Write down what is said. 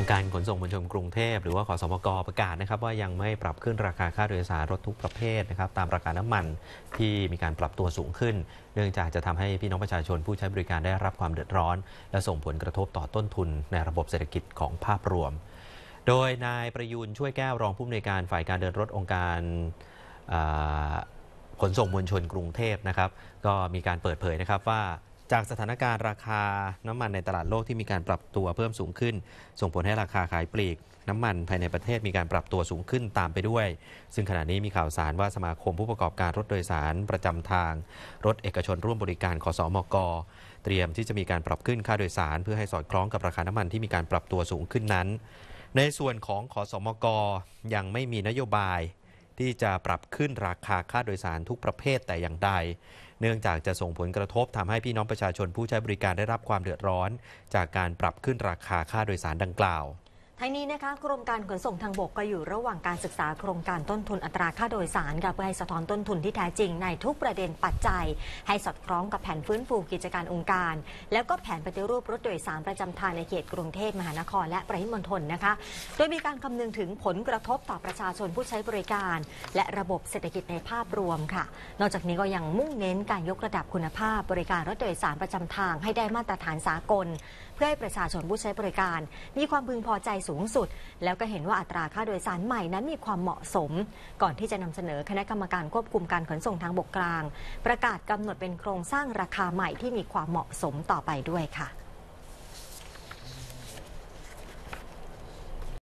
องค์การขนส่งมวลชนกรุงเทพหรือว่าขอสมกรประกาศนะครับว่ายังไม่ปรับขึ้นราคาค่าโดยสารรถทุกประเภทนะครับ ตามราคาน้ำมันที่มีการปรับตัวสูงขึ้น เนื่องจากจะทำให้พี่น้องประชาชนผู้ใช้บริการได้รับความเดือดร้อน และส่งผลกระทบต่อต้นทุนในระบบเศรษฐกิจของภาพรวม โดยนายประยูนช่วยแก้วรองผู้อำนวยการฝ่ายการเดินรถองค์การขนส่งมวลชนกรุงเทพนะครับ ก็มีการเปิดเผยนะครับว่าจากสถานการณ์ราคาน้ำมันในตลาดโลกที่มีการปรับตัวเพิ่มสูงขึ้น ส่งผลให้ราคาขายปลีก น้ำมันภายในประเทศมีการปรับตัวสูงขึ้นตามไปด้วย ซึ่งขณะนี้มีข่าวสารว่าสมาคมผู้ประกอบการรถโดยสารประจำทาง รถเอกชนร่วมบริการขอสอมก เตรียมที่จะมีการปรับขึ้นค่าโดยสาร เพื่อให้สอดคล้องกับราคาน้ำมันที่มีการปรับตัวสูงขึ้นนั้น ในส่วนของขอสอมก ยังไม่มีนโยบาย ที่จะปรับขึ้นราคาค่าโดยสารทุกประเภทแต่อย่างใดเนื่องจากจะส่งผลกระทบทำให้พี่น้องประชาชนผู้ใช้บริการได้รับความเดือดร้อน จากการปรับขึ้นราคาค่าโดยสารดังกล่าวทั้งนี้นะคะกรมการขนส่งทางบกก็อยู่ระหว่างการศึกษาโครงการต้นทุนอัตราค่าโดยสาร กับเพื่อให้สะท้อนต้นทุนที่แท้จริงในทุกประเด็นปัจจัย ให้สอดคล้องกับแผนฟื้นฟูกิจการองค์การ แล้วก็แผนปฏิรูปรถโดยสารประจำทาง ในเขต กรุงเทพมหานคร และปริมณฑลนะคะโดยมีการคำนึงถึงผลกระทบต่อประชาชนผู้ใช้บริการ และระบบเศรษฐกิจในภาพรวมค่ะ นอกจากนี้ก็ยังมุ่งเน้นการยกระดับคุณภาพบริการรถโดยสารประจำทาง ให้ได้มาตรฐานสากล เพื่อให้ประชาชนผู้ใช้บริการ มีความพึงพอใจสูงสุด แล้วก็เห็นว่าอัตราค่าโดยสารใหม่นั้นมีความเหมาะสม ก่อนที่จะนำเสนอคณะกรรมการควบคุมการขนส่งทางบกกลาง ประกาศกำหนดเป็นโครงสร้างราคาใหม่ที่มีความเหมาะสมต่อไปด้วยค่ะ